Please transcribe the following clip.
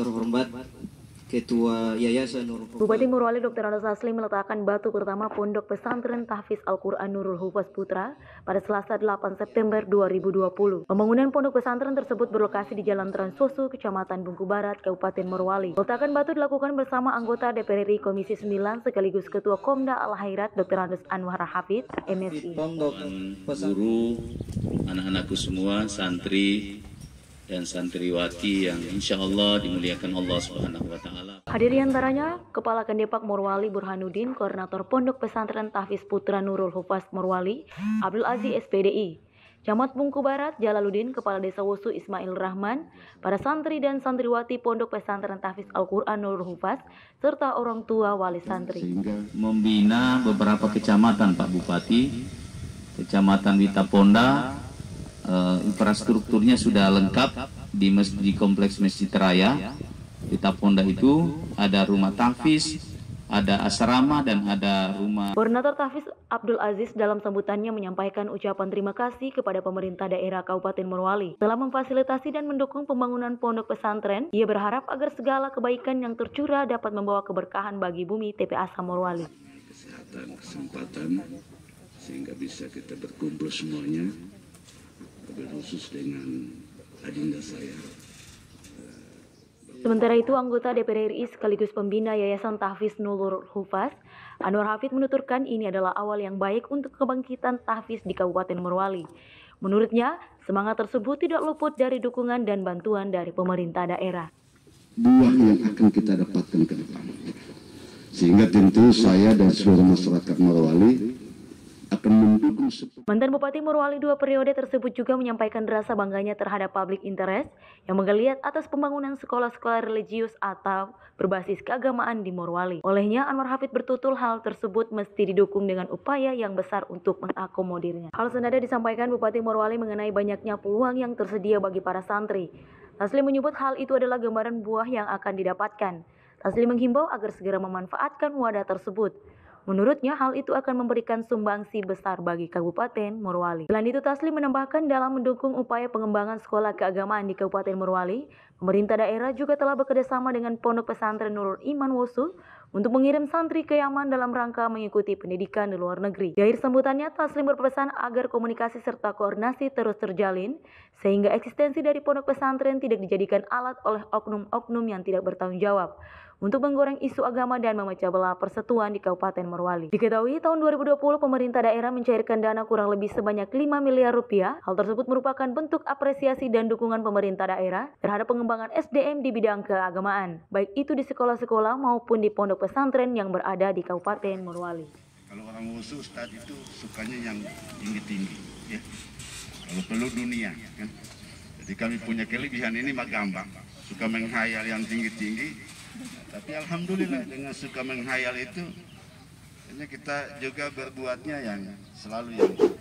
terhormat Ketua Yayasan Nurul Hufaz. Bupati Morowali Dr. Anas Asli meletakkan batu pertama Pondok Pesantren Tahfiz Al-Quran Nurul Hufaz Putra pada Selasa 8 September 2020. Pembangunan pondok pesantren tersebut berlokasi di Jalan Transosu, Kecamatan Bungku Barat, Kabupaten Morowali. Letakan batu dilakukan bersama anggota DPR RI Komisi 9 sekaligus Ketua Komda Al-Hairat Dr. Anas Anwar Hafid, MSI. Pondok pesantren. Guru, anak-anakku semua, santri, dan santriwati yang insya Allah dimuliakan Allah Subhanahu wa Ta'ala. Hadir antaranya Kepala Kendepak Morwali Burhanuddin, Koordinator Pondok Pesantren Tahfiz Putra Nurul Hufaz Morwali, Abdul Aziz SPDI, Camat Bungku Barat Jalaluddin, Kepala Desa Wusu Ismail Rahman, para santri dan santriwati Pondok Pesantren Tahfiz Al-Quran Nurul Hufaz, serta orang tua wali santri. Sehingga membina beberapa kecamatan Pak Bupati, Kecamatan Wita Ponda uh, infrastrukturnya sudah lengkap di masjid kompleks Masjid Raya. Di Taponda itu ada rumah tafis, ada asrama dan ada rumah. Koordinator Tafis Abdul Aziz dalam sambutannya menyampaikan ucapan terima kasih kepada pemerintah daerah Kabupaten Morwali. telah memfasilitasi dan mendukung pembangunan pondok pesantren. Ia berharap agar segala kebaikan yang tercurah dapat membawa keberkahan bagi bumi TPA Samorwali. Kesehatan, kesempatan sehingga bisa kita berkumpul semuanya khusus dengan adinda saya. Sementara itu, anggota DPR RI sekaligus pembina Yayasan Tahfiz Nulur Hufaz, Anwar Hafid menuturkan ini adalah awal yang baik untuk kebangkitan tahfiz di Kabupaten Merwali. Menurutnya, semangat tersebut tidak luput dari dukungan dan bantuan dari pemerintah daerah. Buah yang akan kita dapatkan ke depan. Sehingga tentu saya dan seluruh masyarakat Merwali Mantan Bupati Morowali dua periode tersebut juga menyampaikan rasa bangganya terhadap public interest yang menggeliat atas pembangunan sekolah-sekolah religius atau berbasis keagamaan di Morowali. Olehnya, Anwar Hafid bertutul hal tersebut mesti didukung dengan upaya yang besar untuk mengakomodirnya. Hal senada disampaikan Bupati Morowali mengenai banyaknya peluang yang tersedia bagi para santri. Taslim menyebut hal itu adalah gambaran buah yang akan didapatkan. Taslim menghimbau agar segera memanfaatkan wadah tersebut. Menurutnya, hal itu akan memberikan sumbangsi besar bagi Kabupaten Morowali. Selain itu, Taslim menambahkan dalam mendukung upaya pengembangan sekolah keagamaan di Kabupaten Morowali, pemerintah daerah juga telah bekerjasama dengan Pondok Pesantren Nurul Iman Wosu untuk mengirim santri ke Yaman dalam rangka mengikuti pendidikan di luar negeri. Di akhir sambutannya, Taslim berpesan agar komunikasi serta koordinasi terus terjalin, sehingga eksistensi dari pondok pesantren tidak dijadikan alat oleh oknum-oknum yang tidak bertanggung jawab untuk menggoreng isu agama dan memecah belah persatuan di Kabupaten Morowali. Diketahui tahun 2020 pemerintah daerah mencairkan dana kurang lebih sebanyak 5 miliar rupiah. Hal tersebut merupakan bentuk apresiasi dan dukungan pemerintah daerah terhadap pengembangan SDM di bidang keagamaan, baik itu di sekolah-sekolah maupun di pondok pesantren yang berada di Kabupaten Morowali. Kalau orang musuh saat itu sukanya yang tinggi-tinggi, ya. Kalau perlu dunia, kan. Jadi kami punya kelebihan ini mah gampang. Suka menghayal yang tinggi-tinggi, tapi alhamdulillah dengan suka menghayal itu, ini kita juga berbuatnya yang selalu yang